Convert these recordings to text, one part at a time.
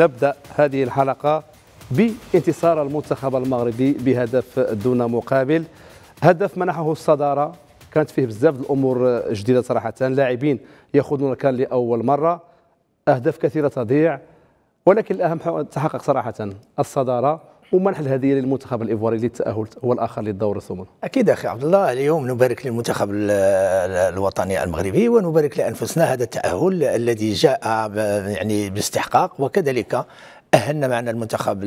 نبدأ هذه الحلقة بانتصار المنتخب المغربي بهدف دون مقابل هدف منحه الصدارة كانت فيه بزاف الأمور جديدة صراحة لاعبين يأخذون كان لأول مرة أهداف كثيرة تضيع ولكن الأهم تحقق صراحة الصدارة ومنح الهدية للمنتخب الايفواري للتاهل هو الاخر للدور الثمن اكيد اخي عبد الله اليوم نبارك للمنتخب الوطني المغربي ونبارك لانفسنا هذا التاهل الذي جاء يعني باستحقاق وكذلك أهلنا معنا المنتخب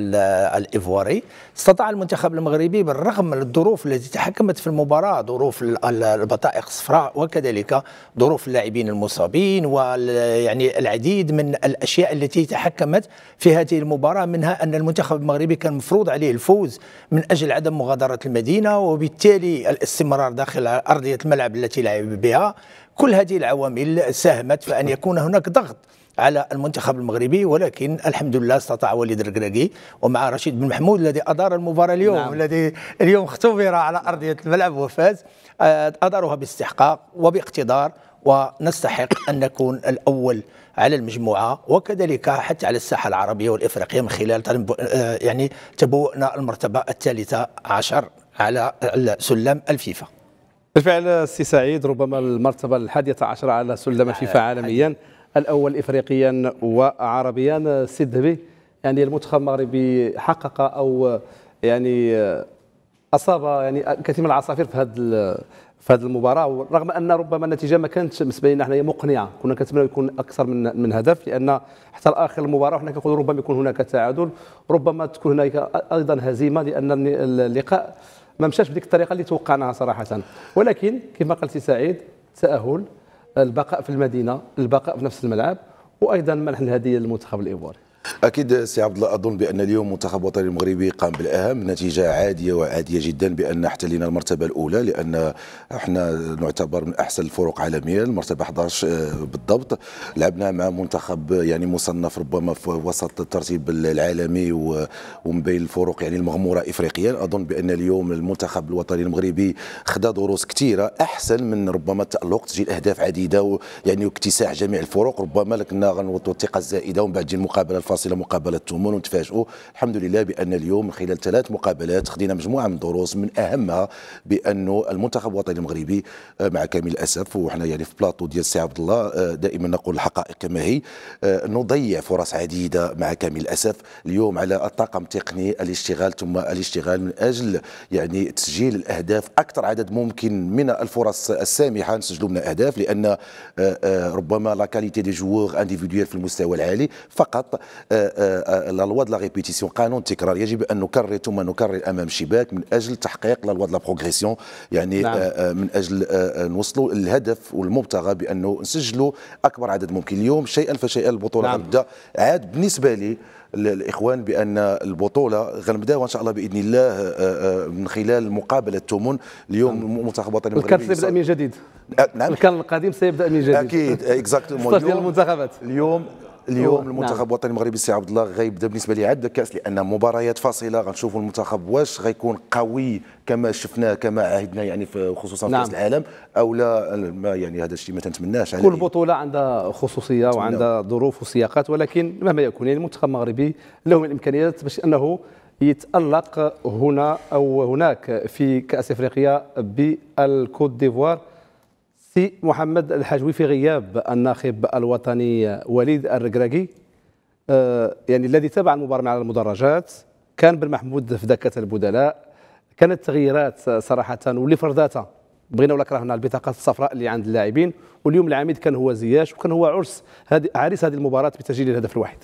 الإيفواري استطاع المنتخب المغربي بالرغم من الظروف التي تحكمت في المباراة ظروف البطائق الصفراء وكذلك ظروف اللاعبين المصابين ويعني العديد من الأشياء التي تحكمت في هذه المباراة منها أن المنتخب المغربي كان مفروض عليه الفوز من أجل عدم مغادرة المدينة وبالتالي الاستمرار داخل أرضية الملعب التي لعب بها كل هذه العوامل ساهمت في أن يكون هناك ضغط على المنتخب المغربي ولكن الحمد لله استطاع وليد الركراكي ومع رشيد بن محمود الذي ادار المباراه اليوم نعم. الذي اليوم اختبر على ارضيه الملعب وفاز آه، ادارها باستحقاق وباقتدار ونستحق ان نكون الاول على المجموعه وكذلك حتى على الساحه العربيه والافريقيه من خلال آه، يعني تبوؤنا المرتبه الثالثه عشر على سلم الفيفا. بالفعل سي سعيد ربما المرتبه الحادية عشر على سلم الفيفا آه، عالميا الأول إفريقيا وعربيا سيد دبي يعني المنتخب المغربي حقق أو يعني أصاب يعني كثير من العصافير في هذا في هذه المباراه رغم ان ربما النتيجه ما كانتش بالنسبه لنا حنايا مقنعه كنا كنتمنى يكون اكثر من من هدف لان حتى اخر المباراه حنا كنقولوا ربما يكون هناك تعادل ربما تكون هناك ايضا هزيمه لان اللقاء ما مشاش بديك الطريقه اللي توقعناها صراحه ولكن كما قلت سعيد تاهل البقاء في المدينه البقاء في نفس الملعب وايضا منح الهديه للمنتخب الايفواري اكيد سي عبد الله اظن بان اليوم منتخب الوطني المغربي قام بالاهم نتيجه عاديه وعاديه جدا بان احتلينا المرتبه الاولى لان احنا نعتبر من احسن الفرق عالميا المرتبه 11 آه، بالضبط لعبنا مع منتخب يعني مصنف ربما في وسط الترتيب العالمي ومن بين الفرق يعني المغموره افريقيا اظن بان اليوم المنتخب الوطني المغربي خدا دروس كثيره احسن من ربما التالق تسجيل اهداف عديده يعني واكتساح جميع الفرق ربما لكنا غنوطوا الثقه الزائده ومن بعد تجي المقابله الفاصله الاسئله مقابلتهم ونتفاجئوا الحمد لله بان اليوم من خلال ثلاث مقابلات خدينا مجموعه من الدروس من اهمها بانه المنتخب الوطني المغربي آه، مع كامل الاسف وحنا يعني في بلاطو ديال السي عبد الله آه، دائما نقول الحقائق كما هي آه، نضيع فرص عديده مع كامل الاسف اليوم على الطاقم التقني الاشتغال ثم الاشتغال من اجل يعني تسجيل الاهداف اكثر عدد ممكن من الفرص السامحه نسجلوا من اهداف لان ربما لا كاليتي دي جوور انديفيديوال في المستوى العالي فقط آه، آه، آه، لا لوا دو لا ريبيتيسيون قانون التكرار يجب ان نكرر ثم نكرر امام شباك من اجل تحقيق لا de لا بروغريسيون يعني نعم. من اجل نوصلوا الهدف والمبتغى بانه نسجلوا اكبر عدد ممكن اليوم شيئا فشيئا البطوله نعم. غنبدا عاد بالنسبه لي الاخوان بان البطوله غنبداو ان شاء الله باذن الله من خلال مقابله تمن اليوم المنتخب نعم. الوطني المغربي الكان سيبدا من جديد نعم الكان القديم سيبدا من جديد اكيد اكزاكتومون المنتخبات اليوم اليوم المنتخب نعم. الوطني نعم. المغربي سي عبد الله غيبدا بالنسبه لي عده كاس لان مباريات فاصله غنشوفوا المنتخب واش غيكون قوي كما شفناه كما عهدنا يعني في خصوصا في نعم. كاس العالم او لا ما يعني هذا الشيء ما تنتمناش كل بطوله عندها خصوصيه نعم. وعندها ظروف وسياقات ولكن مهما يكون يعني المنتخب المغربي له من الامكانيات باش انه يتالق هنا او هناك في كاس افريقيا بالكوت ديفوار سي محمد الحجوي في غياب الناخب الوطني وليد الركراكي آه، يعني الذي تابع المباراة على المدرجات كان بن محمود في دكة البدلاء كانت تغييرات صراحة واللي فرضاتها بغينا ولا كرهنا البطاقات الصفراء اللي عند اللاعبين واليوم العميد كان هو زياش وكان هو عرس هذه عريس هذه المباراة بتسجيل الهدف الواحد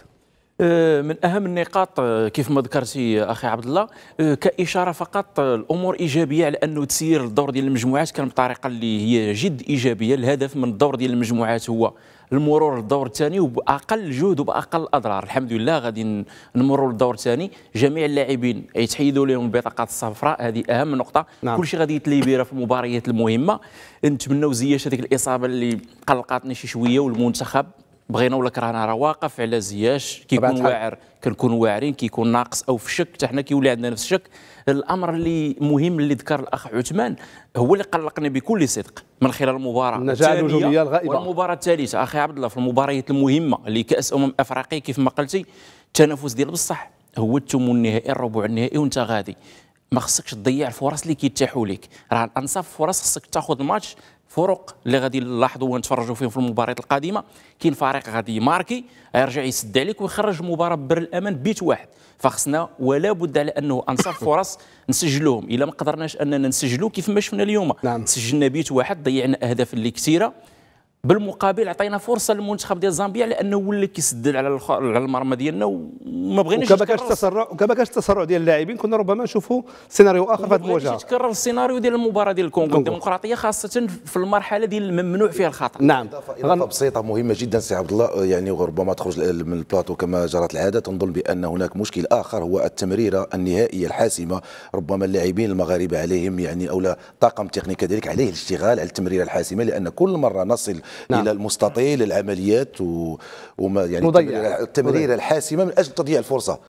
أه، من اهم النقاط أه، كيف ما ذكرتي اخي عبد الله أه، كاشاره فقط الامور ايجابيه على انه تسيير الدور ديال المجموعات كان بطريقه اللي هي جد ايجابيه الهدف من الدور ديال المجموعات هو المرور للدور الثاني وباقل جهد وباقل اضرار الحمد لله غادي نمروا للدور الثاني جميع اللاعبين يتحيدوا لهم البطاقات الصفراء هذه اهم نقطه نعم. كل شيء غادي يتلي بيرا في المباريات المهمه نتمناو زياش هذيك الاصابه اللي قلقاتني شي شويه والمنتخب بغينا ولا كرهنا راه واقف على زياش كيكون واعر كنكون واعرين كيكون ناقص او في شك حتى حنا كيولي عندنا نفس الشك الامر اللي مهم اللي ذكر الاخ عثمان هو اللي قلقني بكل صدق من خلال المباراه النجاعه الهجوميه الغائبه والمباراه الثالثه اخي عبد الله في المباريات المهمه اللي كاس امم افريقيا كيف ما قلتي التنافس ديال بصح هو الثمن النهائي الربع النهائي وانت غادي ما خصكش تضيع الفرص اللي كيتاحوا لك راه الانصاف فرص خصك تاخذ الماتش فرق اللي غادي نلاحظوا ونتفرجوا فيهم في المباريات القادمه كاين فريق غادي يماركي يرجع يسد عليك ويخرج مباراه ببر الامان بيت واحد فخصنا ولا بد على انه انصاف فرص نسجلوهم الا ما قدرناش اننا نسجلو كيف ما شفنا اليوم نعم. سجلنا بيت واحد ضيعنا اهداف اللي كثيره بالمقابل عطينا فرصه للمنتخب ديال زامبيا لانه ولا كيسدل على على المرمى ديالنا وما بغيناش وكما كاش التسرع وكما كاش التسرع ديال اللاعبين كنا ربما نشوفوا سيناريو اخر في هذه المواجهه يتكرر السيناريو ديال المباراه ديال الكونغو الديمقراطيه خاصه في المرحله ديال الممنوع فيها الخطا نعم اضافه بسيطه مهمه جدا سي عبد الله يعني وربما تخرج من البلاطو كما جرت العاده تنظن بان هناك مشكل اخر هو التمريره النهائيه الحاسمه ربما اللاعبين المغاربه عليهم يعني او طاقم تقني كذلك عليه الاشتغال على التمريره الحاسمه لان كل مره نصل نعم. الى المستطيل العمليات و... وما يعني التمريره الحاسمه من اجل تضييع الفرصه